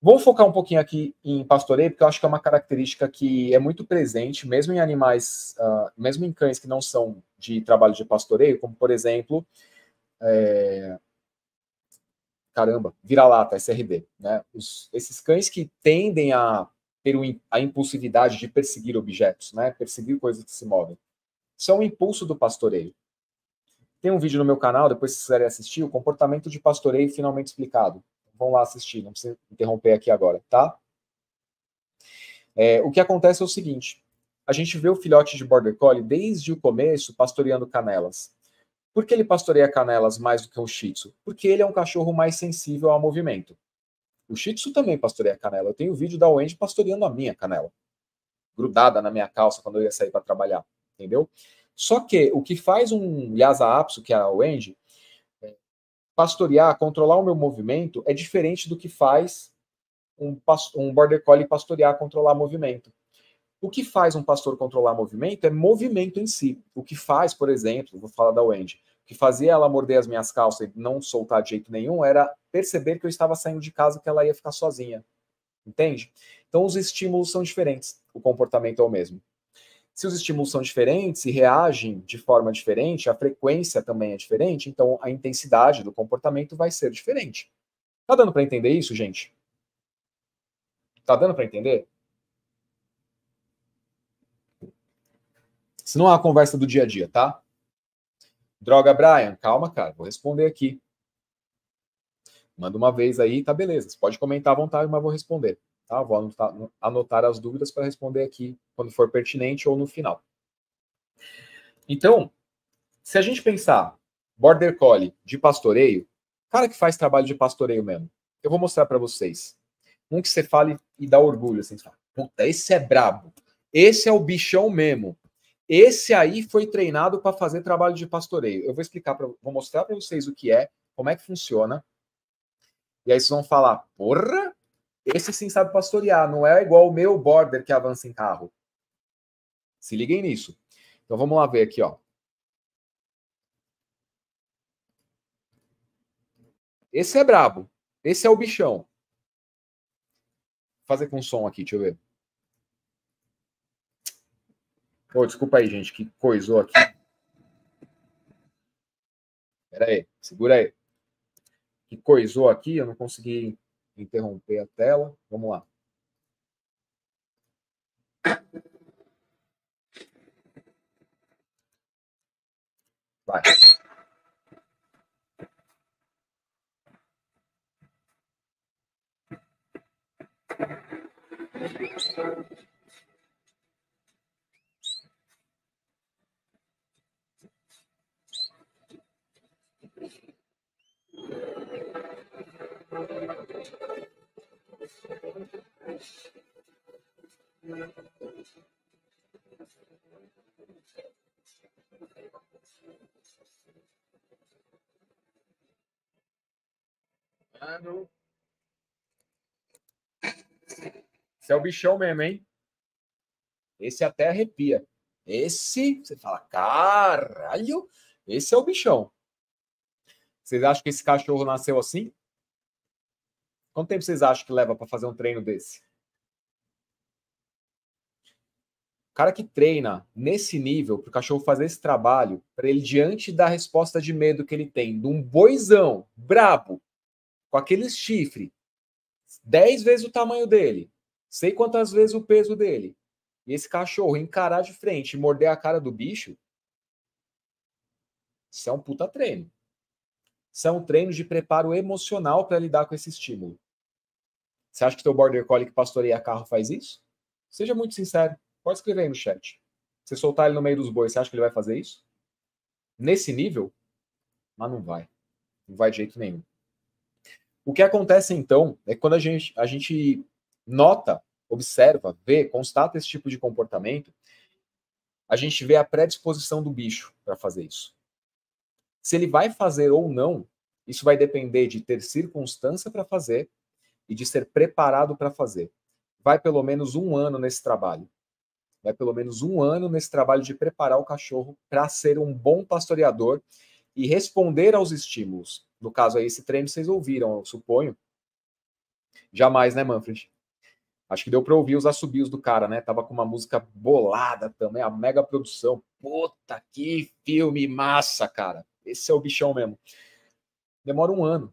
Vou focar um pouquinho aqui em pastoreio, porque eu acho que é uma característica que é muito presente, mesmo em animais, uh, mesmo em cães que não são de trabalho de pastoreio, como por exemplo, é... caramba, vira-lata, SRD. Né? Os, esses cães que tendem a ter um, a impulsividade de perseguir objetos, né? perseguir coisas que se movem. Isso é um impulso do pastoreio. Tem um vídeo no meu canal, depois se vocês quiserem assistir, o comportamento de pastoreio finalmente explicado vão lá assistir, não precisa interromper aqui agora, tá? É, o que acontece é o seguinte: a gente vê o filhote de Border Collie desde o começo pastoreando canelas. Por que ele pastoreia canelas mais do que o Shih Tzu? Porque ele é um cachorro mais sensível ao movimento. O Shih Tzu também pastoreia canela. Eu tenho um vídeo da Wendy pastoreando a minha canela, grudada na minha calça quando eu ia sair para trabalhar, entendeu? Só que o que faz um Lhasa Apso, que é a Wendy, pastorear, controlar o meu movimento é diferente do que faz um, um border collie pastorear, controlar movimento. O que faz um pastor controlar movimento é movimento em si. O que faz, por exemplo, vou falar da Wendy, o que fazia ela morder as minhas calças e não soltar de jeito nenhum era perceber que eu estava saindo de casa que ela ia ficar sozinha. Entende? Então os estímulos são diferentes, o comportamento é o mesmo. Se os estímulos são diferentes e reagem de forma diferente, a frequência também é diferente, então a intensidade do comportamento vai ser diferente. Tá dando para entender isso, gente? Tá dando para entender? Se não há é conversa do dia a dia, tá? Droga, Brian, calma, cara, vou responder aqui. Manda uma vez aí, tá beleza. Você pode comentar à vontade, mas vou responder. Tá? Vou anotar, anotar as dúvidas para responder aqui quando for pertinente ou no final. Então, se a gente pensar border collie de pastoreio, cara que faz trabalho de pastoreio mesmo, eu vou mostrar para vocês. Um que você fala e dá orgulho, assim, você fala, puta, esse é brabo, esse é o bichão mesmo. Esse aí foi treinado para fazer trabalho de pastoreio. Eu vou explicar, pra, vou mostrar para vocês o que é, como é que funciona. E aí vocês vão falar, porra, esse sim sabe pastorear, não é igual o meu border que avança em carro. Se liguem nisso. Então vamos lá ver aqui, ó. Esse é brabo. Esse é o bichão. Vou fazer com som aqui, deixa eu ver. oh, desculpa aí, gente, que coisou aqui. Pera aí, segura aí. Que coisou aqui, eu não consegui interromper a tela. Vamos lá. Vai. Esse é o bichão mesmo, hein? Esse até arrepia. Esse, você fala, caralho, esse é o bichão. Vocês acham que esse cachorro nasceu assim? Quanto tempo vocês acham que leva para fazer um treino desse? O cara que treina nesse nível, para o cachorro fazer esse trabalho, para ele, diante da resposta de medo que ele tem, de um boizão brabo, com aquele chifre, 10 vezes o tamanho dele, sei quantas vezes o peso dele, e esse cachorro encarar de frente e morder a cara do bicho, isso é um puta treino. Isso é um treino de preparo emocional para lidar com esse estímulo. Você acha que teu border collie que pastoreia carro faz isso? Seja muito sincero. Pode escrever aí no chat. Você soltar ele no meio dos bois, você acha que ele vai fazer isso? Nesse nível? Mas não vai. Não vai de jeito nenhum. O que acontece então é que quando a gente, a gente nota, observa, vê, constata esse tipo de comportamento, a gente vê a predisposição do bicho para fazer isso. Se ele vai fazer ou não, isso vai depender de ter circunstância para fazer e de ser preparado para fazer. Vai pelo menos um ano nesse trabalho. Vai pelo menos um ano nesse trabalho de preparar o cachorro para ser um bom pastoreador e responder aos estímulos. No caso aí, esse treino vocês ouviram, eu suponho. Jamais, né, Manfred? Acho que deu para ouvir os assobios do cara, né? Tava com uma música bolada também, a mega produção. Puta que filme massa, cara. Esse é o bichão mesmo. Demora um ano.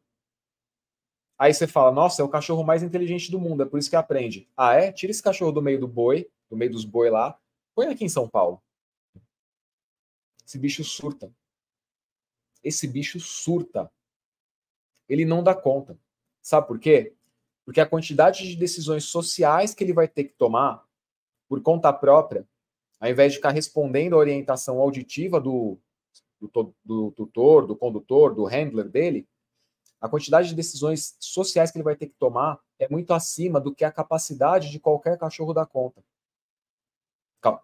Aí você fala, nossa, é o cachorro mais inteligente do mundo, é por isso que aprende. Ah, é? Tira esse cachorro do meio do boi, do meio dos boi lá, põe aqui em São Paulo. Esse bicho surta. Esse bicho surta. Ele não dá conta. Sabe por quê? Porque a quantidade de decisões sociais que ele vai ter que tomar por conta própria, ao invés de ficar respondendo a orientação auditiva do, do, do tutor, do condutor, do handler dele, a quantidade de decisões sociais que ele vai ter que tomar é muito acima do que a capacidade de qualquer cachorro da conta.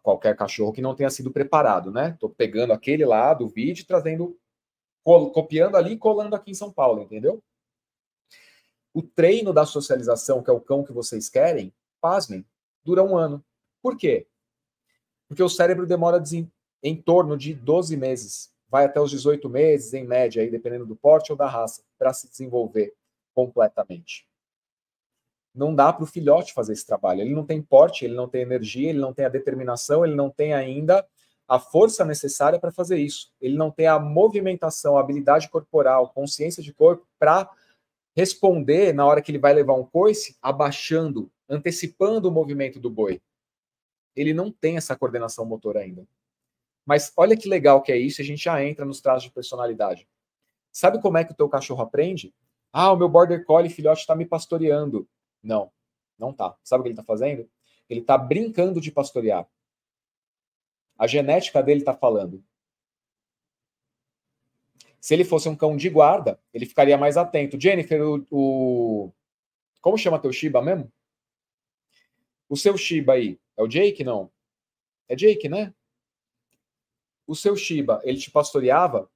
Qualquer cachorro que não tenha sido preparado, né? Tô pegando aquele lá do vídeo, trazendo, copiando ali e colando aqui em São Paulo, entendeu? O treino da socialização, que é o cão que vocês querem, pasmem, dura um ano. Por quê? Porque o cérebro demora em torno de 12 meses vai até os 18 meses, em média, aí, dependendo do porte ou da raça, para se desenvolver completamente. Não dá para o filhote fazer esse trabalho. Ele não tem porte, ele não tem energia, ele não tem a determinação, ele não tem ainda a força necessária para fazer isso. Ele não tem a movimentação, a habilidade corporal, consciência de corpo para responder na hora que ele vai levar um coice, abaixando, antecipando o movimento do boi. Ele não tem essa coordenação motor ainda. Mas olha que legal que é isso, a gente já entra nos traços de personalidade. Sabe como é que o teu cachorro aprende? Ah, o meu border collie filhote está me pastoreando. Não, não tá. Sabe o que ele está fazendo? Ele está brincando de pastorear. A genética dele está falando. Se ele fosse um cão de guarda, ele ficaria mais atento. Jennifer, o, o... como chama teu Shiba mesmo? O seu Shiba aí é o Jake, não? É Jake, né? o seu Shiba, ele te pastoreava?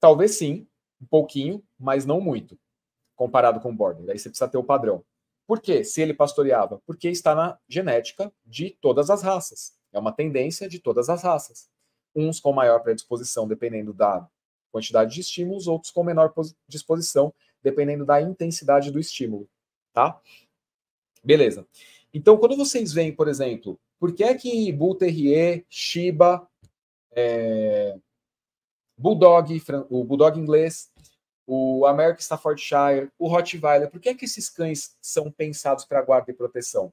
Talvez sim, um pouquinho, mas não muito, comparado com o Border. Daí você precisa ter o padrão. Por quê? Se ele pastoreava? Porque está na genética de todas as raças. É uma tendência de todas as raças. Uns com maior predisposição, dependendo da quantidade de estímulos, outros com menor disposição, dependendo da intensidade do estímulo, tá? Beleza. Então, quando vocês veem, por exemplo, por que é que Bull Terrier, Shiba, é, Bulldog, o Bulldog inglês, o American Staffordshire, o Rottweiler, por que é que esses cães são pensados para guarda e proteção?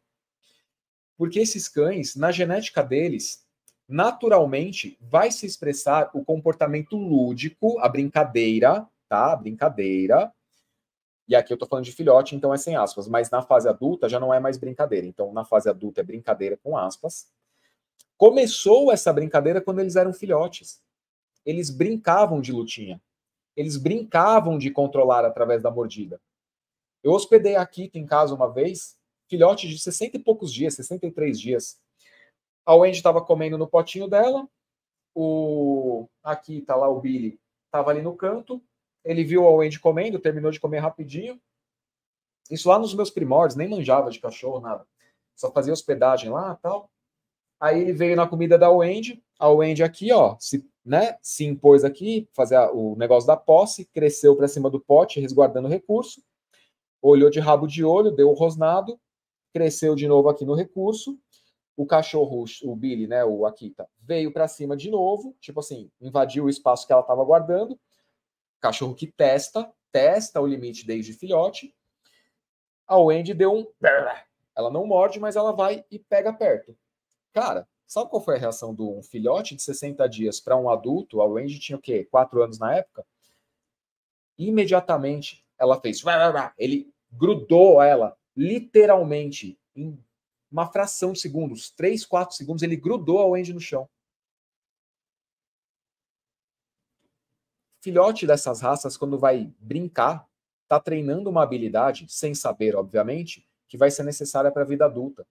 Porque esses cães, na genética deles, naturalmente vai se expressar o comportamento lúdico, a brincadeira, tá? A brincadeira, e aqui eu tô falando de filhote, então é sem aspas. Mas na fase adulta já não é mais brincadeira. Então na fase adulta é brincadeira com aspas. Começou essa brincadeira quando eles eram filhotes. Eles brincavam de lutinha. Eles brincavam de controlar através da mordida. Eu hospedei aqui em casa uma vez, filhote de 60 e poucos dias, 63 dias. A Wendy estava comendo no potinho dela. O aqui tá lá o Billy, estava ali no canto. Ele viu o Wendy comendo, terminou de comer rapidinho. Isso lá nos meus primórdios, nem manjava de cachorro, nada. Só fazia hospedagem lá tal. Aí ele veio na comida da Wendy, a Wendy aqui, ó, se, né, se impôs aqui, fazer o negócio da posse, cresceu para cima do pote, resguardando o recurso. Olhou de rabo de olho, deu o rosnado, cresceu de novo aqui no recurso. O cachorro, o Billy, né, o Akita, veio para cima de novo, tipo assim, invadiu o espaço que ela estava guardando, Cachorro que testa, testa o limite desde filhote. A Wendy deu um. Ela não morde, mas ela vai e pega perto. Cara, sabe qual foi a reação do um filhote de 60 dias para um adulto? A Wendy tinha o quê? 4 anos na época? Imediatamente ela fez. Ele grudou ela, literalmente, em uma fração de segundos, 3, 4 segundos, ele grudou a Wendy no chão. filhote dessas raças, quando vai brincar, está treinando uma habilidade, sem saber, obviamente, que vai ser necessária para a vida adulta.